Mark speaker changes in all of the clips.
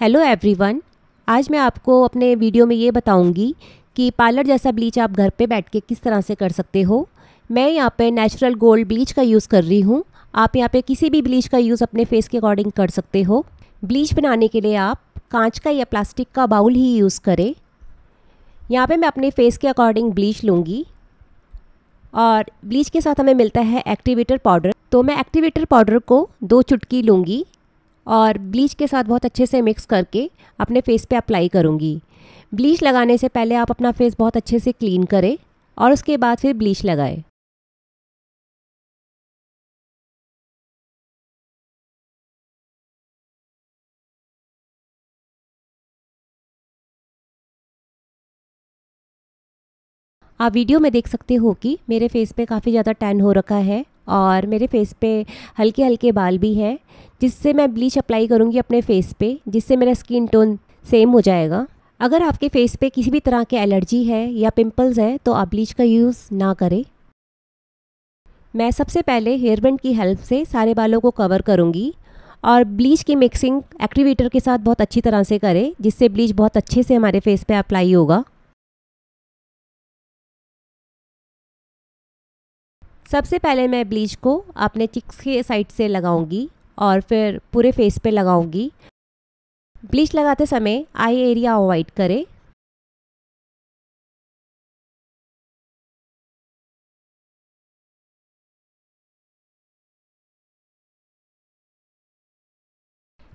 Speaker 1: hello everyone आज मैं आपको अपने वीडियो में ये बताऊंगी कि पार्लर जैसा ब्लीच आप घर पे बैठ के किस तरह से कर सकते हो मैं यहाँ पे नेचुरल गोल्ड ब्लीच का यूज़ कर रही हूँ आप यहाँ पे किसी भी ब्लीच का यूज़ अपने फेस के अकॉर्डिंग कर सकते हो ब्लीच बनाने के लिए आप कांच का या प्लास्टिक का बाउल ही यूज़ करें यहाँ पर मैं अपने फेस के अकॉर्डिंग ब्लीच लूँगी और ब्लीच के साथ हमें मिलता है एक्टिवेटर पाउडर तो मैं एक्टिवेटर पाउडर को दो चुटकी लूँगी और ब्लीच के साथ बहुत अच्छे से मिक्स करके अपने फेस पे अप्लाई करूँगी ब्लीच लगाने से पहले आप अपना फेस बहुत अच्छे से
Speaker 2: क्लीन
Speaker 3: करें और उसके बाद फिर ब्लीच लगाएं
Speaker 1: आप वीडियो में देख सकते हो कि मेरे फेस पे काफ़ी ज़्यादा टैन हो रखा है और मेरे फेस पे हल्के हल्के बाल भी हैं जिससे मैं ब्लीच अप्लाई करूँगी अपने फेस पे जिससे मेरा स्किन टोन सेम हो जाएगा अगर आपके फेस पे किसी भी तरह के एलर्जी है या पिंपल्स है तो आप ब्लीच का यूज़ ना करें मैं सबसे पहले हेयरबैंड की हेल्प से सारे बालों को कवर करूँगी और ब्लीच की मिक्सिंग एक्टिवेटर के साथ बहुत अच्छी तरह से करें जिससे ब्लीच बहुत अच्छे से हमारे फेस पे अप्लाई होगा
Speaker 2: सबसे पहले मैं ब्लीच को अपने चिक्स के साइड से लगाऊंगी और फिर पूरे फेस पे लगाऊंगी
Speaker 3: ब्लीच लगाते समय आई एरिया अवॉइड करें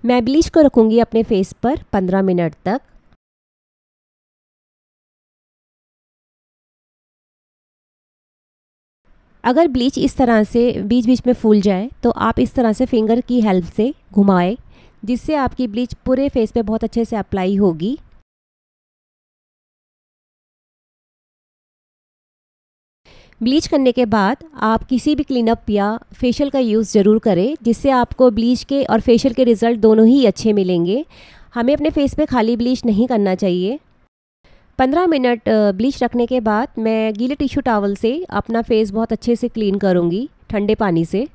Speaker 3: मैं ब्लीच को रखूँगी अपने फेस पर 15 मिनट तक अगर ब्लीच इस तरह से बीच बीच में
Speaker 2: फूल जाए तो आप इस तरह से फिंगर की हेल्प से घुमाएं जिससे आपकी ब्लीच पूरे फेस पे बहुत अच्छे से अप्लाई होगी
Speaker 1: ब्लीच करने के बाद आप किसी भी क्लीनअप या फेशियल का यूज़ ज़रूर करें जिससे आपको ब्लीच के और फेशियल के रिज़ल्ट दोनों ही अच्छे मिलेंगे हमें अपने फेस पे खाली ब्लीच नहीं करना चाहिए पंद्रह मिनट ब्लीच रखने के बाद मैं गीले टिश्यू टावल से अपना फेस बहुत अच्छे से क्लीन करूँगी ठंडे पानी से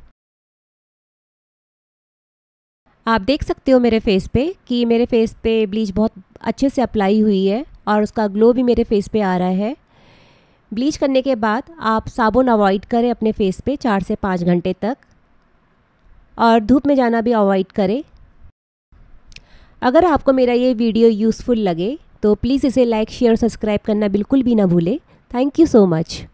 Speaker 2: आप देख सकते हो मेरे फेस पे कि मेरे
Speaker 1: फेस पे ब्लीच बहुत अच्छे से अप्लाई हुई है और उसका ग्लो भी मेरे फेस पे आ रहा है ब्लीच करने के बाद आप साबुन अवॉइड करें अपने फेस पे चार से पाँच घंटे तक और धूप में जाना भी अवॉइड करें अगर आपको मेरा ये वीडियो यूज़फुल लगे तो प्लीज़ इसे लाइक शेयर सब्सक्राइब करना बिल्कुल भी ना भूलें
Speaker 3: थैंक यू सो मच